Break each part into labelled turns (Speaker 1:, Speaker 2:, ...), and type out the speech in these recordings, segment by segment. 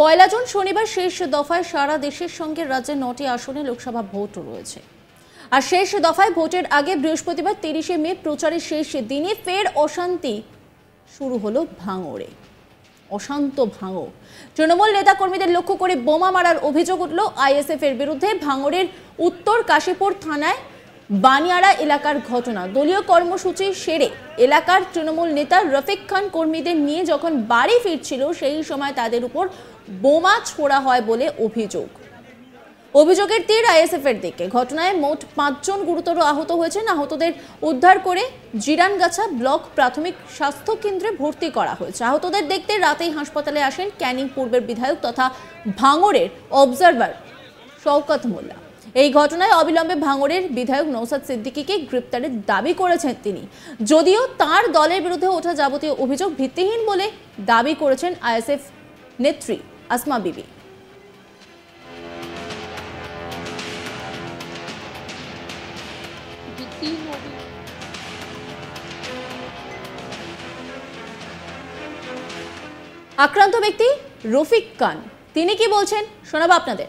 Speaker 1: পয়লা June শনিবার শেষ দফায় সারা দেশের সঙ্গে রাজ্যের নটি আসনে লোকসভা ভোটও রয়েছে আর শেষ দফায় ভোটের আগে বৃহস্পতিবার তিরিশে মে প্রচারের শেষ দিনে ফের অশান্তি শুরু হলো ভাঙড়ে অশান্ত ভাঙড় তৃণমূল নেতাকর্মীদের লক্ষ্য করে বোমা মারার অভিযোগ উঠল আইএসএফ এর বিরুদ্ধে ভাঙড়ের উত্তর কাশীপুর থানায় বানিয়ারা এলাকার ঘটনা দলীয় কর্মসূচি সেরে এলাকার তৃণমূল নেতা রফিক খান কর্মীদের নিয়ে যখন বাড়ি ফিরছিল সেই সময় তাদের উপর বোমা ছোড়া হয় বলে অভিযোগ অভিযোগের তীর আইএসএফ এর দিকে ঘটনায় মোট পাঁচজন গুরুতর আহত হয়েছেন আহতদের উদ্ধার করে জিরানগাছা ব্লক প্রাথমিক স্বাস্থ্য কেন্দ্রে ভর্তি করা হয়েছে আহতদের দেখতে রাতেই হাসপাতালে আসেন ক্যানিং পূর্বের বিধায়ক তথা ভাঙরের অবজারভার শওকত মোল্লা এই ঘটনায় অবিলম্বে ভাঙড়ের বিধায়ক নৌসাদ সিদ্দিকিকে গ্রেপ্তারের দাবি করেছেন তিনি যদিও তার দলের বিরুদ্ধে ওঠা যাবতীয় অভিযোগ ভিত্তিহীন বলে দাবি করেছেন আইএসএফ নেত্রী আসমা বিবি আক্রান্ত ব্যক্তি রফিক খান তিনি কি বলছেন শোনাবো আপনাদের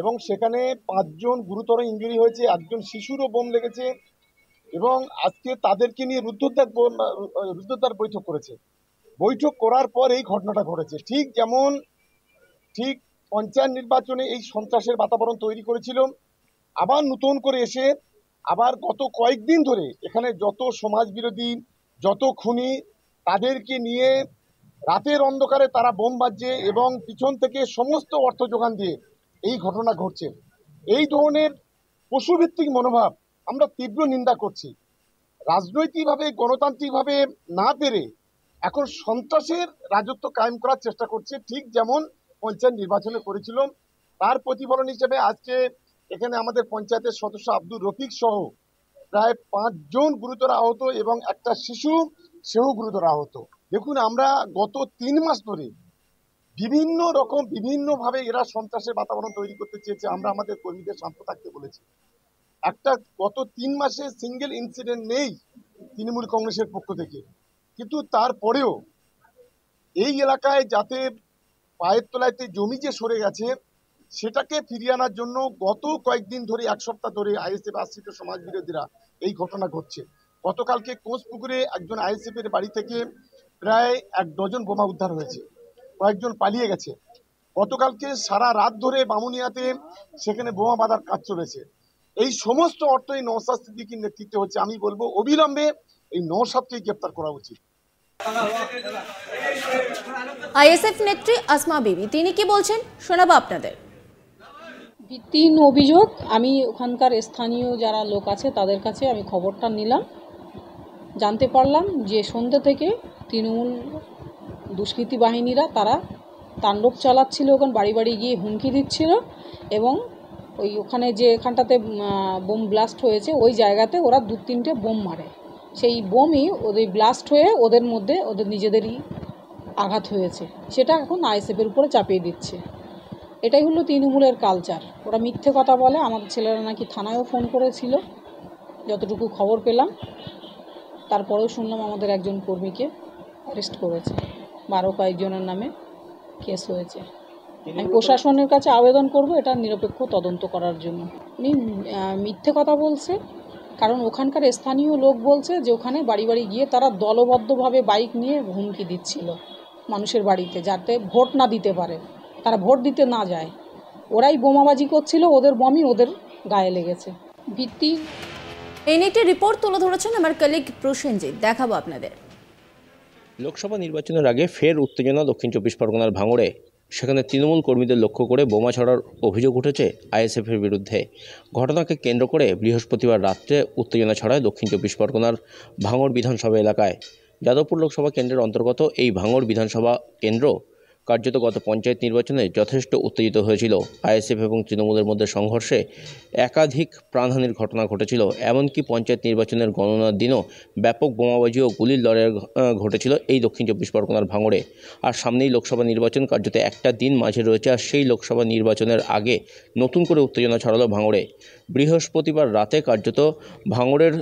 Speaker 2: এবং সেখানে পাঁচজন গুরুতর ইঞ্জুরি হয়েছে একজন শিশুরও বোম লেগেছে এবং আজকে তাদেরকে নিয়ে রুদ্ধদ্বার রুদ্ধদ্বার বৈঠক করেছে বৈঠক করার পর এই ঘটনাটা ঘটেছে ঠিক যেমন ঠিক পঞ্চায়েত নির্বাচনে এই সন্ত্রাসের বাতাবরণ তৈরি করেছিল আবার নতুন করে এসে আবার গত কয়েকদিন ধরে এখানে যত সমাজ বিরোধী যত খুনি তাদেরকে নিয়ে রাতের অন্ধকারে তারা বোম বাজছে এবং পিছন থেকে সমস্ত অর্থ যোগান দিয়ে এই ঘটনা ঘটছে এই ধরনের পশুভিত্তিক মনোভাব আমরা তীব্র নিন্দা করছি রাজনৈতিকভাবে গণতান্ত্রিকভাবে না পেরে এখন সন্ত্রাসের রাজত্ব কায়েম করার চেষ্টা করছে ঠিক যেমন পঞ্চায়েত নির্বাচনে করেছিল তার প্রতিফলন হিসেবে আজকে এখানে আমাদের পঞ্চায়েতের সদস্য আব্দুর রফিক সহ প্রায় পাঁচজন গুরুতর আহত এবং একটা শিশু সেও গুরুতর আহত দেখুন আমরা গত তিন মাস ধরে বিভিন্ন রকম বিভিন্নভাবে এরা সন্ত্রাসের বাতাবরণ তৈরি করতে চেয়েছে আমরা আমাদের কর্মীদের শান্ত থাকতে বলেছি একটা গত তিন মাসে সিঙ্গেল ইনসিডেন্ট নেই তৃণমূল কংগ্রেসের পক্ষ থেকে কিন্তু তারপরেও এই এলাকায় যাতে পায়ের তলায়তে জমি যে সরে গেছে সেটাকে ফিরিয়ে আনার জন্য গত কয়েকদিন ধরে এক সপ্তাহ ধরে আইএসএফ আশ্রিত সমাজ বিরোধীরা এই ঘটনা ঘটছে গতকালকে কোচপুকুরে একজন আইএসএফ এর বাড়ি থেকে প্রায় এক ডজন বোমা উদ্ধার হয়েছে কয়েকজন পালিয়ে গেছে গতকালকে সারা রাত ধরে বামুনিয়াতে সেখানে বোমা বাঁধার কাজ চলেছে এই সমস্ত অর্থই নৌসাদ সিদ্দিকির নেতৃত্বে হচ্ছে আমি বলবো অবিলম্বে এই নৌসাদকেই গ্রেপ্তার করা উচিত আইএসএফ নেত্রী আসমা
Speaker 1: বিবি তিনি কি বলছেন শোনাবো আপনাদের তিন অভিযোগ আমি ওখানকার
Speaker 3: স্থানীয় যারা লোক আছে তাদের কাছে আমি খবরটা নিলাম জানতে পারলাম যে সন্ধ্যা থেকে তৃণমূল দুষ্কৃতী বাহিনীরা তারা তাণ্ডব চালাচ্ছিল ওখানে বাড়ি বাড়ি গিয়ে হুমকি দিচ্ছিল এবং ওই ওখানে যে এখানটাতে বোম ব্লাস্ট হয়েছে ওই জায়গাতে ওরা দু তিনটে বোম মারে সেই বোমই ওদের ব্লাস্ট হয়ে ওদের মধ্যে ওদের নিজেদেরই আঘাত হয়েছে সেটা এখন আইএসএফের উপরে চাপিয়ে দিচ্ছে এটাই হলো তৃণমূলের কালচার ওরা মিথ্যে কথা বলে আমাদের ছেলেরা নাকি থানায়ও ফোন করেছিল যতটুকু খবর পেলাম তারপরেও শুনলাম আমাদের একজন কর্মীকে অ্যারেস্ট করেছে বারো কয়েকজনের নামে কেস হয়েছে
Speaker 1: আমি প্রশাসনের
Speaker 3: কাছে আবেদন করব এটা নিরপেক্ষ তদন্ত করার জন্য উনি মিথ্যে কথা বলছে কারণ ওখানকার স্থানীয় লোক বলছে যে ওখানে বাড়ি বাড়ি গিয়ে তারা দলবদ্ধভাবে বাইক নিয়ে হুমকি দিচ্ছিল মানুষের বাড়িতে যাতে ভোট না দিতে পারে তারা ভোট দিতে না যায় ওরাই বোমাবাজি করছিল ওদের বমি ওদের গায়ে লেগেছে
Speaker 1: ভিত্তি এই নিয়ে রিপোর্ট তুলে ধরেছেন আমার কলিগ প্রসেনজিৎ দেখাবো আপনাদের
Speaker 4: লোকসভা নির্বাচনের আগে ফের উত্তেজনা দক্ষিণ চব্বিশ পরগনার ভাঙড়ে সেখানে তৃণমূল কর্মীদের লক্ষ্য করে বোমা ছড়ার অভিযোগ উঠেছে আইএসএফের বিরুদ্ধে ঘটনাকে কেন্দ্র করে বৃহস্পতিবার রাত্রে উত্তেজনা ছড়ায় দক্ষিণ চব্বিশ পরগনার ভাঙড় বিধানসভা এলাকায় যাদবপুর লোকসভা কেন্দ্রের অন্তর্গত এই ভাঙড় বিধানসভা কেন্দ্র কার্যত গত পঞ্চায়েত নির্বাচনে যথেষ্ট উত্তেজিত হয়েছিল আইএসএফ এবং তৃণমূলের মধ্যে সংঘর্ষে একাধিক প্রাণহানির ঘটনা ঘটেছিল এমনকি পঞ্চায়েত নির্বাচনের গণনার দিনও ব্যাপক বোমাবাজি ও গুলির লড়াই ঘটেছিল এই দক্ষিণ চব্বিশ পরগনার ভাঙড়ে আর সামনেই লোকসভা নির্বাচন কার্যত একটা দিন মাঝে রয়েছে আর সেই লোকসভা নির্বাচনের আগে নতুন করে উত্তেজনা ছড়ালো ভাঙড়ে বৃহস্পতিবার রাতে কার্যত ভাঙড়ের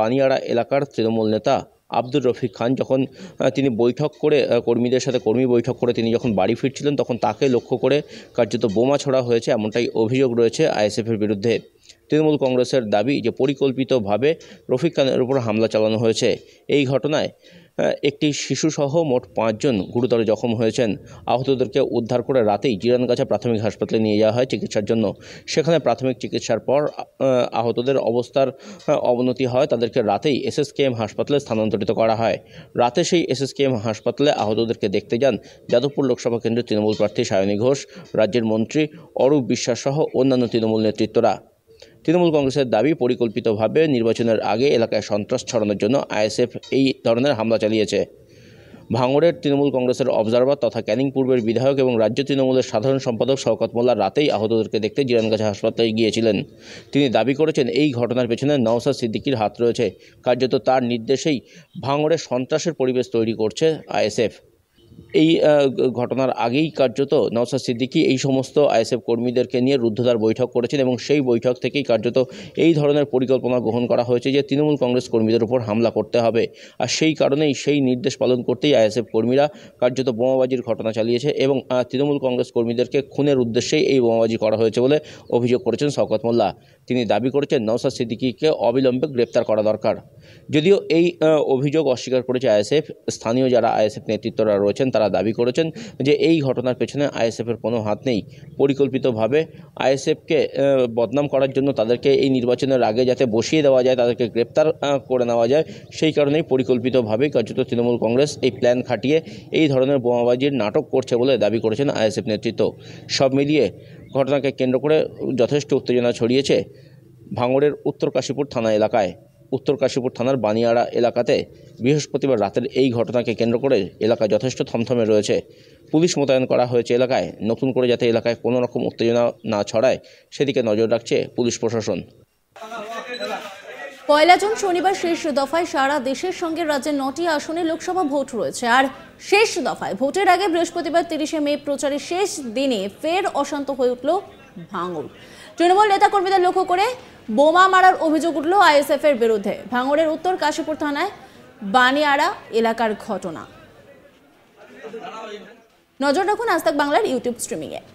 Speaker 4: বানিয়াড়া এলাকার তৃণমূল নেতা আব্দুর রফিক খান যখন তিনি বৈঠক করে কর্মীদের সাথে কর্মী বৈঠক করে তিনি যখন বাড়ি ফিরছিলেন তখন তাকে লক্ষ্য করে কার্যত বোমা ছড়া হয়েছে এমনটাই অভিযোগ রয়েছে আইএসএফের বিরুদ্ধে তৃণমূল কংগ্রেসের দাবি যে পরিকল্পিতভাবে রফিক খানের উপর হামলা চালানো হয়েছে এই ঘটনায় একটি শিশুসহ মোট পাঁচজন গুরুতর জখম হয়েছেন আহতদেরকে উদ্ধার করে রাতেই জিরানগাছা প্রাথমিক হাসপাতালে নিয়ে যাওয়া হয় চিকিৎসার জন্য সেখানে প্রাথমিক চিকিৎসার পর আহতদের অবস্থার অবনতি হয় তাদেরকে রাতেই এসএসকেএম হাসপাতালে স্থানান্তরিত করা হয় রাতে সেই এসএসকেএম হাসপাতালে আহতদেরকে দেখতে যান যাদবপুর লোকসভা কেন্দ্রের তৃণমূল প্রার্থী সায়নী ঘোষ রাজ্যের মন্ত্রী অরূপ বিশ্বাস সহ অন্যান্য তৃণমূল নেতৃত্বরা তৃণমূল কংগ্রেসের দাবি পরিকল্পিতভাবে নির্বাচনের আগে এলাকায় সন্ত্রাস ছড়ানোর জন্য আইএসএফ এই ধরনের হামলা চালিয়েছে ভাঙড়ের তৃণমূল কংগ্রেসের অবজারভার তথা ক্যানিং পূর্বের বিধায়ক এবং রাজ্য তৃণমূলের সাধারণ সম্পাদক শওকত মোল্লা রাতেই আহতদেরকে দেখতে জিরানগাছা হাসপাতালে গিয়েছিলেন তিনি দাবি করেছেন এই ঘটনার পেছনে নওসাদ সিদ্দিকির হাত রয়েছে কার্যত তার নির্দেশেই ভাঙড়ে সন্ত্রাসের পরিবেশ তৈরি করছে আইএসএফ এই ঘটনার আগেই কার্যত নওসাদ সিদ্দিকি এই সমস্ত আইএসএফ কর্মীদেরকে নিয়ে রুদ্ধদ্বার বৈঠক করেছেন এবং সেই বৈঠক থেকেই কার্যত এই ধরনের পরিকল্পনা গ্রহণ করা হয়েছে যে তৃণমূল কংগ্রেস কর্মীদের উপর হামলা করতে হবে আর সেই কারণেই সেই নির্দেশ পালন করতেই আইএসএফ কর্মীরা কার্যত বোমাবাজির ঘটনা চালিয়েছে এবং তৃণমূল কংগ্রেস কর্মীদেরকে খুনের উদ্দেশ্যেই এই বোমাবাজি করা হয়েছে বলে অভিযোগ করেছেন শওকত মোল্লা তিনি দাবি করেছেন নওসাদ সিদ্দিকিকে অবিলম্বে গ্রেপ্তার করা দরকার যদিও এই অভিযোগ অস্বীকার করেছে আইএসএফ স্থানীয় যারা আইএসএফ নেতৃত্বরা রয়েছে করেছেন তারা দাবি করেছেন যে এই ঘটনার পেছনে আইএসএফের কোনো হাত নেই পরিকল্পিতভাবে আইএসএফকে বদনাম করার জন্য তাদেরকে এই নির্বাচনের আগে যাতে বসিয়ে দেওয়া যায় তাদেরকে গ্রেপ্তার করে নেওয়া যায় সেই কারণেই পরিকল্পিতভাবেই কার্যত তৃণমূল কংগ্রেস এই প্ল্যান খাটিয়ে এই ধরনের বোমাবাজির নাটক করছে বলে দাবি করেছেন আইএসএফ নেতৃত্ব সব মিলিয়ে ঘটনাকে কেন্দ্র করে যথেষ্ট উত্তেজনা ছড়িয়েছে ভাঙড়ের উত্তর কাশীপুর থানা এলাকায় উত্তর কাশীপুর থানার বানিয়াড়া এলাকাতে বৃহস্পতিবার রাতের এই ঘটনাকে কেন্দ্র করে এলাকা যথেষ্ট থমথমে রয়েছে পুলিশ মোতায়েন করা হয়েছে এলাকায় নতুন করে যাতে এলাকায় কোনো রকম উত্তেজনা না ছড়ায় সেদিকে নজর রাখছে পুলিশ প্রশাসন
Speaker 1: পয়লা জুন শনিবার শেষ দফায় সারা দেশের সঙ্গে রাজ্যের নটি আসনে লোকসভা ভোট রয়েছে আর শেষ দফায় ভোটের আগে বৃহস্পতিবার তিরিশে মে প্রচারের শেষ দিনে ফের অশান্ত হয়ে উঠল ভাঙুর তৃণমূল নেতাকর্মীদের লক্ষ্য করে বোমা মারার অভিযোগ উঠল আইএসএফ এর বিরুদ্ধে ভাঙড়ের উত্তর কাশীপুর থানায় বানিয়ারা এলাকার ঘটনা নজর রাখুন আজ বাংলার ইউটিউব স্ট্রিমিংয়ে